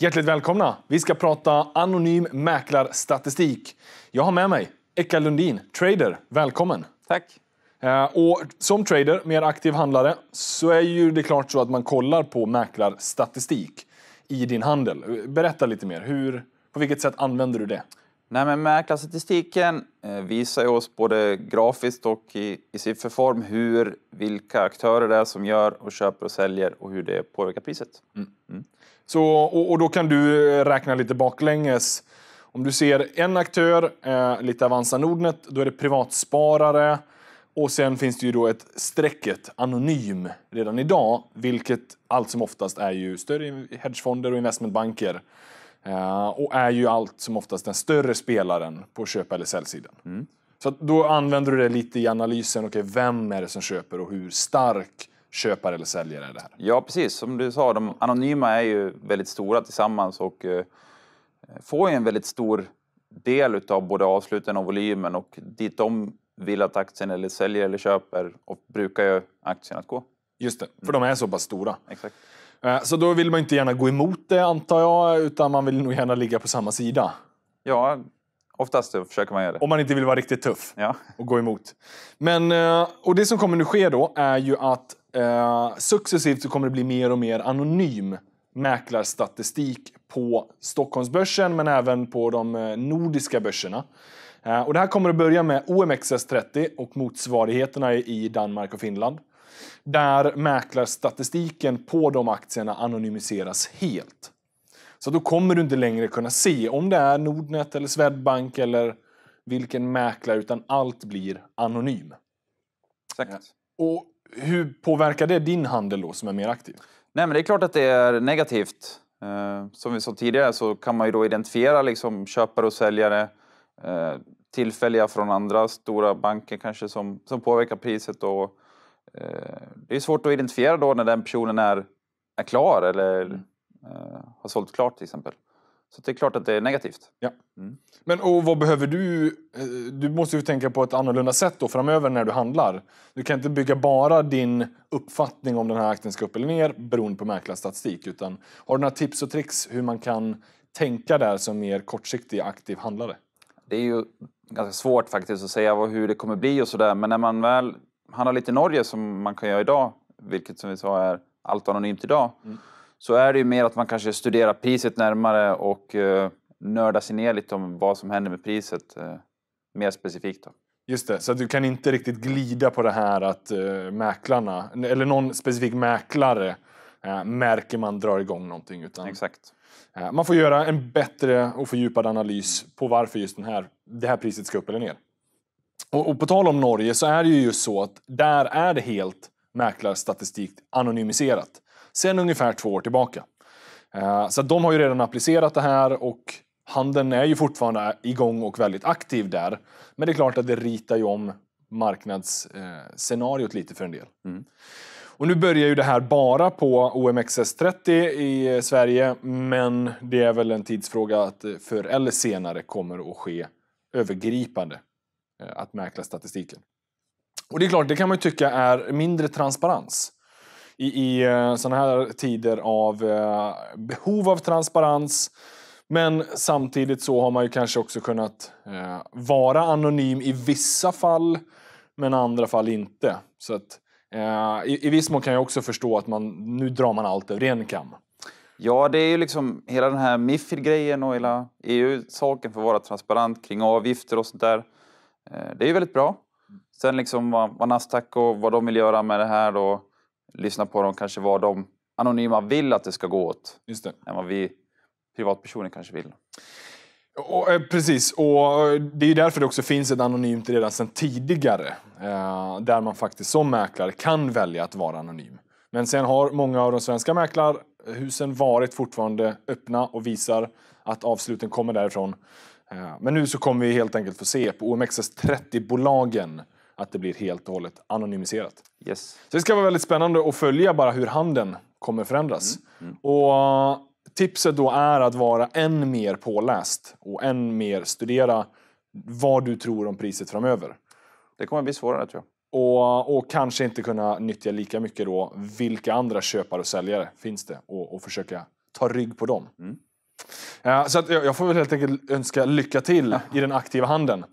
Hjärtligt välkomna! Vi ska prata anonym mäklarstatistik. Jag har med mig Eka Lundin, trader. Välkommen! Tack! Eh, och som trader, mer aktiv handlare, så är ju det klart så att man kollar på mäklarstatistik i din handel. Berätta lite mer. Hur, på vilket sätt använder du det? Nej, men mäklarstatistiken eh, visar ju oss både grafiskt och i, i sifferform hur, vilka aktörer det är som gör och köper och säljer och hur det påverkar priset. Mm. Mm. Så, och, och, då kan du eh, räkna lite baklänges. Om du ser en aktör, eh, lite Avanza Nordnet, då är det privatsparare. Och sen finns det ju då ett strecket, anonym, redan idag, vilket allt som oftast är ju större hedgefonder och investmentbanker. Eh, och är ju allt som oftast den större spelaren på köp eller säljsidan. Mm. Så då använder du det lite i analysen. Okay, vem är det som köper och hur stark köpare eller säljare är det här? Ja, precis. Som du sa, de anonyma är ju väldigt stora tillsammans och eh, får ju en väldigt stor del utav både avsluten och volymen och dit de vill att aktien eller säljer eller köper och brukar ju aktien att gå. Just det, för mm. de är så pass stora. Exakt. Eh, så då vill man inte gärna gå emot det antar jag, utan man vill nog gärna ligga på samma sida. Ja, oftast försöker man göra det. Om man inte vill vara riktigt tuff ja. och gå emot. Men, eh, och det som kommer nu ske då är ju att eh, successivt så kommer det bli mer och mer anonym mäklarstatistik på Stockholmsbörsen men även på de nordiska börserna. Och det här kommer att börja med OMXS30 och motsvarigheterna i Danmark och Finland där mäklarstatistiken på de aktierna anonymiseras helt. Så då kommer du inte längre kunna se om det är Nordnet eller Swedbank eller vilken mäklare, utan allt blir anonym. Exakt. Eh, och hur påverkar det din handel då, som är mer aktiv? Nej, men det är klart att det är negativt. Eh, som vi sa tidigare så kan man ju då identifiera liksom, köpare och säljare. Eh, tillfälliga från andra stora banker kanske som, som påverkar priset. Och, Eh, det är svårt att identifiera då när den personen är, är klar eller mm. Eh, har sålt klart till exempel. Så det är klart att det är negativt. Ja. Mm. Men och vad behöver du? Eh, du måste ju tänka på ett annorlunda sätt då framöver när du handlar. Du kan inte bygga bara din uppfattning om den här aktien ska upp eller ner beroende på mäklarstatistik. Utan har du några tips och tricks hur man kan tänka där som mer kortsiktig aktiv handlare? Det är ju ganska svårt faktiskt att säga hur det kommer bli och sådär. Men när man väl han har lite Norge som man kan göra idag, vilket som vi sa är allt anonymt idag. Mm. Så är det ju mer att man kanske studerar priset närmare och eh, nördar sig ner lite om vad som händer med priset eh, mer specifikt. Då. Just det, så du kan inte riktigt glida på det här att eh, mäklarna, eller någon specifik mäklare eh, märker man drar igång någonting. Utan, Exakt. Eh, man får göra en bättre och fördjupad analys på varför just den här, det här priset ska upp eller ner. Och, och på tal om Norge så är det ju just så att där är det helt mäklarstatistik anonymiserat. Sen ungefär två år tillbaka. Eh, så de har ju redan applicerat det här och handeln är ju fortfarande igång och väldigt aktiv där. Men det är klart att det ritar ju om marknadsscenariot lite för en del. Mm. Och nu börjar ju det här bara på OMXS30 i Sverige, men det är väl en tidsfråga att eh, förr eller senare kommer att ske övergripande Eh, att mäkla statistiken. Och det är klart, det kan man ju tycka är mindre transparens. I, i eh, sådana här tider av eh, behov av transparens. Men samtidigt så har man ju kanske också kunnat eh, vara anonym i vissa fall, men andra fall inte. Så att, eh, i, i viss mån kan jag också förstå att man, nu drar man allt över en kam. Ja, det är ju liksom hela den här Mifid-grejen och hela EU-saken för att vara transparent kring avgifter och sånt där Eh, det är ju väldigt bra. Mm. Sen liksom vad, vad Nasdaq och vad de vill göra med det här då. lyssna på dem kanske vad de anonyma vill att det ska gå åt. Just det. Än vad vi privatpersoner kanske vill. Och, eh, precis, och eh, det är ju därför det också finns ett anonymt redan sedan tidigare. Eh, där man faktiskt som mäklare kan välja att vara anonym. Men sen har många av de svenska mäklarhusen varit fortfarande öppna och visar att avsluten kommer därifrån. Eh, men nu så kommer vi helt enkelt få se på OMXS30-bolagen att det blir helt och hållet anonymiserat. Yes. Så det ska vara väldigt spännande att följa bara hur handeln kommer förändras. Mm. Mm. Och eh, tipset då är att vara än mer påläst och än mer studera vad du tror om priset framöver. Det kommer bli svårare tror jag. Och, eh, och, kanske inte kunna nyttja lika mycket då vilka andra köpare och säljare finns det och, och försöka ta rygg på dem. Mm. Ja, så jag, jag får väl helt enkelt önska lycka till i den aktiva handen.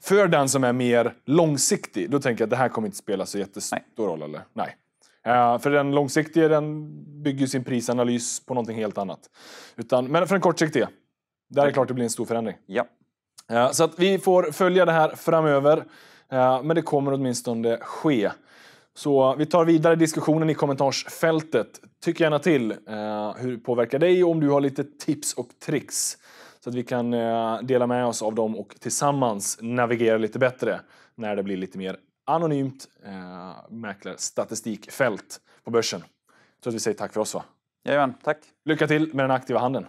För den som är mer långsiktig, då tänker jag att det här kommer inte spela så jättestor Nej. roll. Eller? Nej. Uh, för den långsiktiga den bygger sin prisanalys på någonting helt annat. Utan, men för den kortsiktiga, där är det klart det blir en stor förändring. Ja. Uh, så att vi får följa det här framöver. Uh, men det kommer åtminstone ske. Så vi tar vidare diskussionen i kommentarsfältet. Tyck gärna till eh, hur det påverkar dig och om du har lite tips och tricks så att vi kan eh, dela med oss av dem och tillsammans navigera lite bättre när det blir lite mer anonymt eh, mäklarstatistikfält på börsen. Jag att vi säger tack för oss va? Jajamän, tack. Lycka till med den aktiva handeln.